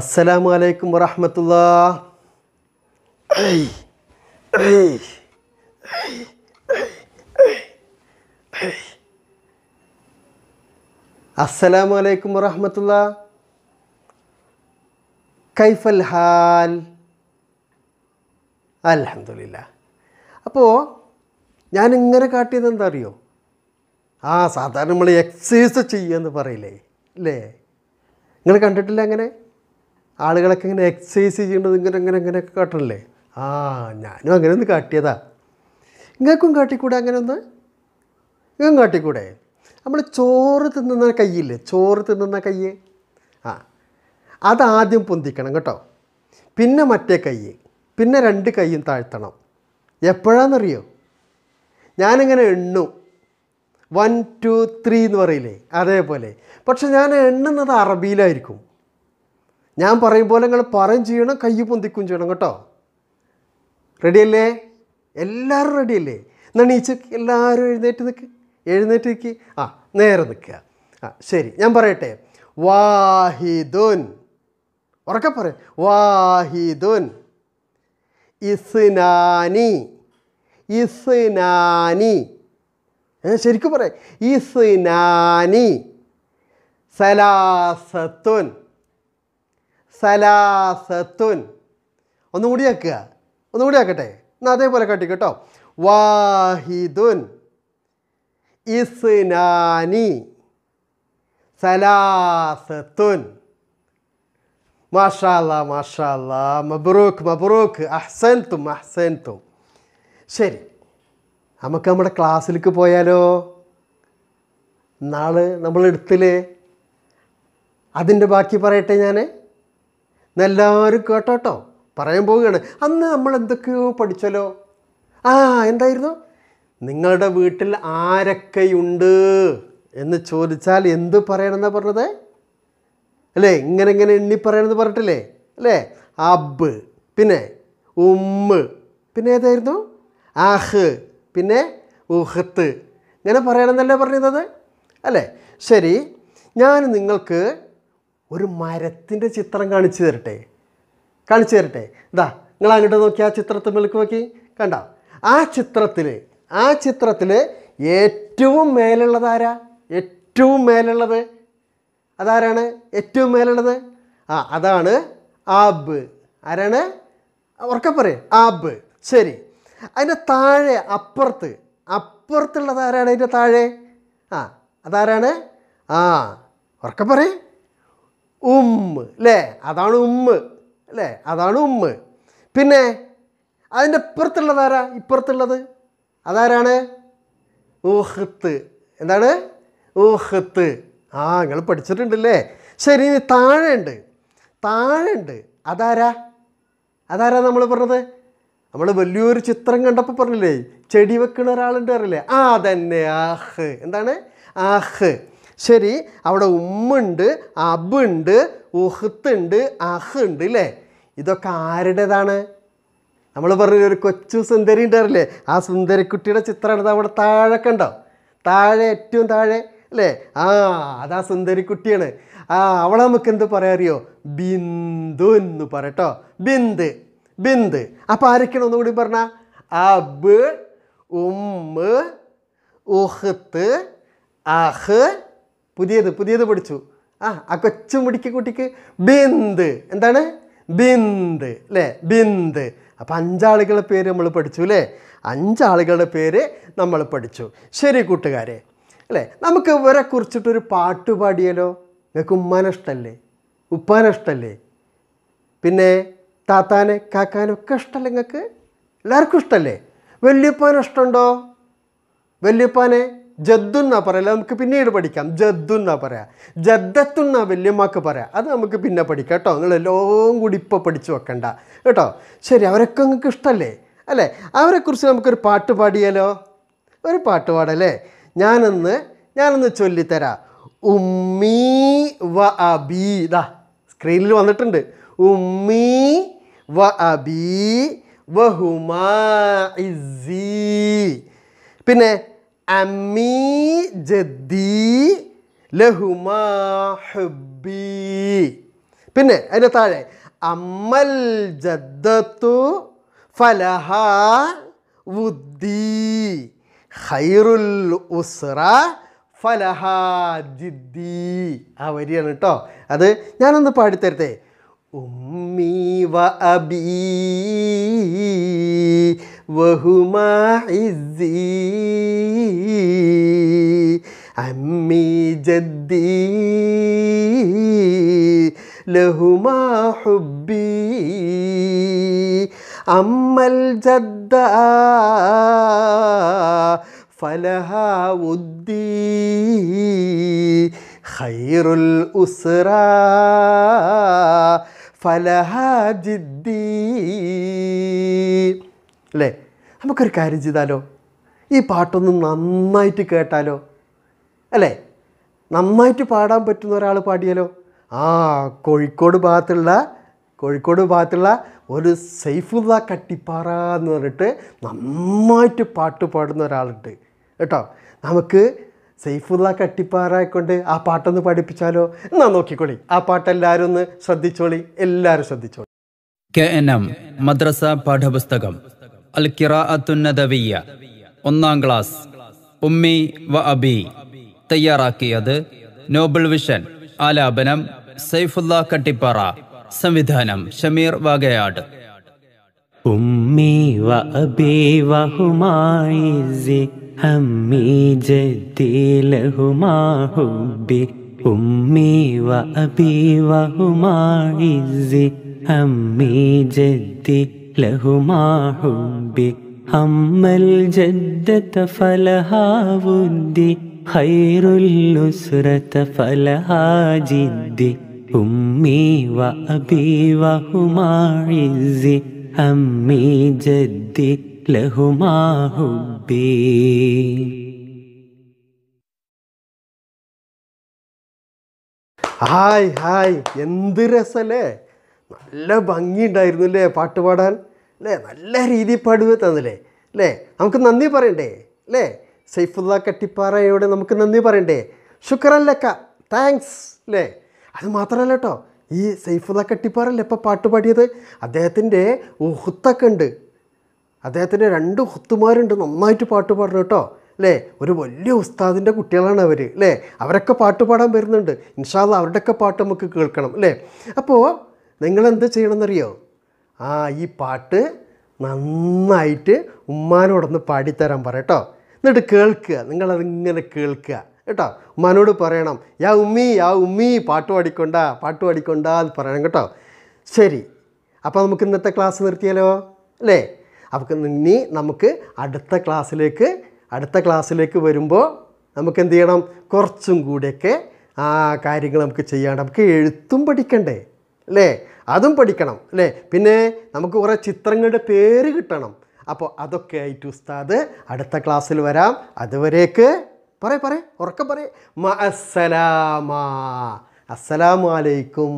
അസ്സലാമു അലൈക്കും വറഹമത്തുള്ള അസ്സലാമു അലൈക്കും വറഹമത്തുള്ള കൈഫൽ ഹാൽ അലഹമില്ല അപ്പോൾ ഇങ്ങനെ കാട്ടിയത് എന്താ അറിയോ ആ സാധാരണ നമ്മൾ എക്സസൈസ് ചെയ്യുക എന്ന് പറയില്ലേ അല്ലേ നിങ്ങൾ കണ്ടിട്ടില്ല അങ്ങനെ ആളുകളൊക്കെ ഇങ്ങനെ എക്സസൈസ് ചെയ്യേണ്ടത് ഇങ്ങനെ അങ്ങനെ അങ്ങനെയൊക്കെ കാട്ടണല്ലേ ആ ഞാനും അങ്ങനെ ഒന്ന് കാട്ടിയതാ നിങ്ങൾക്കും കാട്ടിക്കൂടെ അങ്ങനെ ഒന്ന് ഇങ്ങനെ കാട്ടിക്കൂടെ നമ്മൾ ചോറ് തിന്നുന്ന കൈയില്ലേ ചോറ് തിന്നുന്ന കൈ ആ അതാദ്യം പൊന്തിക്കണം കേട്ടോ പിന്നെ മറ്റേ കൈ പിന്നെ രണ്ട് കൈയും താഴ്ത്തണം എപ്പോഴാണെന്നറിയോ ഞാനിങ്ങനെ എണ്ണു വൺ ടു ത്രീ എന്ന് പറയില്ലേ അതേപോലെ പക്ഷെ ഞാൻ എണ്ണുന്നത് അറബിയിലായിരിക്കും ഞാൻ പറയും പോലെ നിങ്ങൾ പറയും ചെയ്യണം കൈ പൊന്തിക്കും ചെയ്യണം കേട്ടോ റെഡിയല്ലേ എല്ലാവരും റെഡിയല്ലേ ഈ ചെക്ക് എല്ലാവരും എഴുന്നേറ്റ് നിൽക്ക് എഴുന്നേറ്റ് നിൽക്കി ആ നേരെ നിൽക്കുക ആ ശരി ഞാൻ പറയട്ടെ വാഹിദുൻ ഉറക്കെ പറ വാഹിദുൻ ഇസ്നാനി ഇസ്നാനി ശരിക്കും പറയാം ഇസ്നാനി സലാസത്തുൻ സലാസത്തുൻ ഒന്നുകൂടി ആക്കുക ഒന്നുകൂടി ആക്കട്ടെ എന്നാൽ അതേപോലെ കട്ടി കേട്ടോ വാഹിദുൻ ഇസ്നാനി സലാസത്തുൻ മാഷാല്ല മാഷാല്ല മബ്രൂഖ് മബ്രൂഖ് അഹ്സൻതും അഹ്സൻതും ശരി നമുക്ക് നമ്മുടെ ക്ലാസ്സിലേക്ക് പോയാലോ നാളെ നമ്മൾ അതിൻ്റെ ബാക്കി പറയട്ടെ ഞാൻ എന്നെല്ലാവരും കേട്ടോട്ടോ പറയാൻ പോവുകയാണ് അന്ന് നമ്മൾ എന്തൊക്കെയോ പഠിച്ചല്ലോ ആ എന്തായിരുന്നു നിങ്ങളുടെ വീട്ടിൽ ആരൊക്കെയുണ്ട് എന്ന് ചോദിച്ചാൽ എന്ത് പറയണമെന്നാണ് പറഞ്ഞത് അല്ലേ ഇങ്ങനെ ഇങ്ങനെ എണ്ണി പറയണമെന്ന് പറഞ്ഞിട്ടില്ലേ അല്ലേ അബ് പിന്നെ ഉമ്മ് പിന്നെ ഏതായിരുന്നു ആഹ് പിന്നെ ഉഹത്ത് ഇങ്ങനെ പറയണമെന്നല്ലേ പറഞ്ഞത് അല്ലേ ശരി ഞാൻ നിങ്ങൾക്ക് ഒരു മരത്തിൻ്റെ ചിത്രം കാണിച്ചു തരട്ടെ കാണിച്ചു തരട്ടെ ഇതാ നിങ്ങൾ അങ്ങോട്ട് നോക്കി ആ ചിത്രത്തിൽ മിൽക്ക് നോക്കി കണ്ട ആ ചിത്രത്തിൽ ആ ചിത്രത്തിൽ ഏറ്റവും മേലുള്ളത് ആരാ ഏറ്റവും മേലുള്ളത് അതാരാണ് ഏറ്റവും മേലുള്ളത് ആ അതാണ് ആബ് ആരാണ് ഉറക്കെ പറയും ആബ് ശരി അതിൻ്റെ താഴെ അപ്പുറത്ത് അപ്പുറത്തുള്ളത് ആരാണ് അതിൻ്റെ താഴെ ആ അതാരാണ് ആ ഉറക്കെ പറയും ഉമ്മ് അല്ലേ അതാണ് ഉമ്മ് അല്ലേ അതാണ് ഉമ്മ് പിന്നെ അതിൻ്റെ ഇപ്പുറത്തുള്ളത് ആരാ ഇപ്പുറത്തുള്ളത് അതാരാണ് ഊഹത്ത് എന്താണ് ഊഹത്ത് ആ നിങ്ങൾ പഠിച്ചിട്ടുണ്ടല്ലേ ശരി ഇനി താഴെ ഉണ്ട് താഴെ ഉണ്ട് അതാരാ അതാരാ നമ്മൾ പറഞ്ഞത് നമ്മൾ വലിയൊരു ചിത്രം കണ്ടപ്പോൾ പറഞ്ഞില്ലേ ചെടി വെക്കുന്ന ഒരാളുണ്ട് അറിയില്ലേ ആ തന്നെ ആഹ് എന്താണ് ആഹ് ശരി അവിടെ ഉമ്മുണ്ട് അബുണ്ട് ഉണ്ട് അഹ് ഉണ്ട് അല്ലേ ഇതൊക്കെ ആരുടേതാണ് നമ്മൾ പറഞ്ഞ ഒരു കൊച്ചു സുന്ദരി ഉണ്ടാവില്ലേ ആ സുന്ദരിക്കുട്ടിയുടെ ചിത്രമാണ് അവിടെ താഴെ കണ്ടോ താഴെ ഏറ്റവും താഴെ അല്ലേ ആ അതാ സുന്ദരിക്കുട്ടിയാണ് ആ അവളെ നമുക്ക് എന്ത് പറയാറിയോ ബിന്ദു എന്ന് പറയട്ടോ ബിന്ദ് ബിന്ദ് അപ്പോൾ ആരൊക്കെയാണ് ഒന്നുകൂടി പറഞ്ഞ അബ് ഉമ്മ് ഉഹത്ത് അഹ് പുതിയത് പുതിയത് പഠിച്ചു ആ ആ കൊച്ചു മുടിക്ക് കുട്ടിക്ക് ബിന്ദ് എന്താണ് ബിന്ദ് അല്ലേ ബിന്ദ് അപ്പം അഞ്ചാളുകളുടെ പേര് നമ്മൾ പഠിച്ചു അല്ലേ അഞ്ചാളുകളുടെ പേര് നമ്മൾ പഠിച്ചു ശരി കൂട്ടുകാരെ അല്ലേ നമുക്ക് ഇവരെ കുറിച്ചിട്ടൊരു പാട്ട് പാടിയാലോ നിങ്ങൾക്ക് ഉമ്മാനെ ഇഷ്ടമല്ലേ ഉപ്പാനെ ഇഷ്ടമല്ലേ പിന്നെ താത്താനെ കാക്കാനൊക്കെ ഇഷ്ടമല്ലേ നിങ്ങൾക്ക് എല്ലാവർക്കും ഇഷ്ടമല്ലേ വല്യപ്പാനെ ഇഷ്ടമുണ്ടോ വലിയപ്പാനെ ജദ്ദു എന്നാ പറയാം നമുക്ക് പിന്നീട് പഠിക്കാം ജദ്ദു എന്നാ പറയാം ജദ്ദത്തു എന്നാ വല്യമാക്ക് പറയാം അത് നമുക്ക് പിന്നെ പഠിക്കാം കേട്ടോ നിങ്ങൾ എല്ലാം കൂടി ഇപ്പോൾ പഠിച്ചു വെക്കണ്ട കേട്ടോ ശരി അവരൊക്കെ നിങ്ങൾക്ക് ഇഷ്ടമല്ലേ അല്ലേ അവരെക്കുറിച്ച് നമുക്കൊരു പാട്ട് പാടിയാലോ ഒരു പാട്ട് പാടല്ലേ ഞാനൊന്ന് ഞാനൊന്ന് ചൊല്ലിത്തരാം ഉമ്മീ വ അബീദ ദാ സ്ക്രീനിൽ വന്നിട്ടുണ്ട് ഉമ്മീ വ അബീ വഹുമാ പിന്നെ അമ്മീ ജദ്ദി ലഹുമാ ഹുബി പിന്നെ അതിൻ്റെ താഴെ അമ്മൽ ജദ്ദത്തു ഫലഹ ബുദ്ധി ഖൈറുൽ ഉസ്ര ഫലഹ ജിദ്ദി ആ വരിയാണ് കേട്ടോ അത് ഞാനൊന്ന് പാടിത്തരട്ടെ أمي وأبي وهما عزي عمي جدي لهما حبي أما الجدة فلها ودي خير الأسرة അല്ലേ നമുക്കൊരു കാര്യം ചെയ്താലോ ഈ പാട്ടൊന്ന് നന്നായിട്ട് കേട്ടാലോ അല്ലേ നന്നായിട്ട് പാടാൻ പറ്റുന്ന ഒരാൾ പാടിയാലോ ആ കോഴിക്കോട് ഭാഗത്തുള്ള കോഴിക്കോട് ഭാഗത്തുള്ള ഒരു സൈഫുള്ള കട്ടിപ്പാറ എന്ന് പറഞ്ഞിട്ട് നന്നായിട്ട് പാട്ട് പാടുന്ന ഒരാളുണ്ട് കേട്ടോ നമുക്ക് സെയ്ഫുള്ള കട്ടിപ്പാറായിക്കൊണ്ട് ആ പാട്ടൊന്ന് പഠിപ്പിച്ചാലോ എന്നാ നോക്കിക്കോളി ആ പാട്ട് എല്ലാവരും ഒന്ന് ശ്രദ്ധിച്ചോളി എല്ലാവരും ശ്രദ്ധിച്ചോളി കെ എൻ എം മദ്രസ പാഠപുസ്തകം അൽ കിറാഅത്തുന്നതവിയ ഒന്നാം ക്ലാസ് ഉമ്മി വ അബി തയ്യാറാക്കിയത് നോബിൾ വിഷൻ ആലാപനം സൈഫുല്ല കട്ടിപ്പാറ സംവിധാനം ഷമീർ വാഗയാട് ഉമ്മി വ അബി വഹുമായി همي جدي لهما حبي أمي وأبي وهما عزي همي جدي لهما حبي أما الجدة فلها ودي خير الأسرة فلها جدي أمي وأبي وهما عزي همي جدي ലഹുമാഹുബി ഹായ് ഹായ് എന്ത് രസല്ലേ നല്ല ഭംഗിയുണ്ടായിരുന്നു അല്ലേ പാട്ട് പാടാൻ അല്ലേ നല്ല രീതിയിൽ പാടുക തന്നല്ലേ അല്ലേ നമുക്ക് നന്ദി പറയണ്ടേ അല്ലേ സൈഫുല്ല കട്ടിപ്പാറയോടെ നമുക്ക് നന്ദി പറയണ്ടേ ശുക്രല്ലക്ക താങ്ക്സ് അല്ലേ അത് മാത്രമല്ല കേട്ടോ ഈ സൈഫുല്ല കട്ടിപ്പാറല്ലേ ഇപ്പോൾ പാട്ട് പാടിയത് അദ്ദേഹത്തിൻ്റെ ഉഹുത്തൊക്കെ ഉണ്ട് അദ്ദേഹത്തിൻ്റെ രണ്ട് ഒത്തുമാരുണ്ട് നന്നായിട്ട് പാട്ട് പാടണം കേട്ടോ അല്ലേ ഒരു വലിയ ഉസ്താദിൻ്റെ കുട്ടികളാണ് അവർ അല്ലേ അവരൊക്കെ പാട്ട് പാടാൻ വരുന്നുണ്ട് ഇൻഷാല്ല ഒക്കെ പാട്ട് നമുക്ക് കേൾക്കണം അല്ലേ അപ്പോൾ നിങ്ങളെന്ത് ചെയ്യണമെന്നറിയോ ആ ഈ പാട്ട് നന്നായിട്ട് ഉമ്മാനോടൊന്ന് പാടിത്തരാൻ പറ കേട്ടോ എന്നിട്ട് കേൾക്കുക നിങ്ങളതിങ്ങനെ കേൾക്കുക കേട്ടോ ഉമ്മാനോട് പറയണം യാ ഉമ്മി യാ ഉമ്മി പാട്ട് പാടിക്കൊണ്ട പാട്ട് പാടിക്കൊണ്ടാ എന്ന് പറയണം കേട്ടോ ശരി അപ്പോൾ നമുക്ക് ഇന്നത്തെ ക്ലാസ് നിർത്തിയാലോ അല്ലേ അപ്പോൾ ഇനി നമുക്ക് അടുത്ത ക്ലാസ്സിലേക്ക് അടുത്ത ക്ലാസ്സിലേക്ക് വരുമ്പോൾ നമുക്ക് എന്ത് ചെയ്യണം കുറച്ചും കൂടിയൊക്കെ ആ കാര്യങ്ങൾ നമുക്ക് ചെയ്യാണ്ട് നമുക്ക് എഴുത്തും പഠിക്കണ്ടേ അല്ലേ അതും പഠിക്കണം അല്ലേ പിന്നെ നമുക്ക് കുറേ ചിത്രങ്ങളുടെ പേര് കിട്ടണം അപ്പോൾ അതൊക്കെ ആയിട്ട് ഉസ്താദ് അടുത്ത ക്ലാസ്സിൽ വരാം അതുവരേക്ക് പറയ പറയ ഉറക്കം പറയ അസ്സലാമ അസ്സലാമലൈക്കും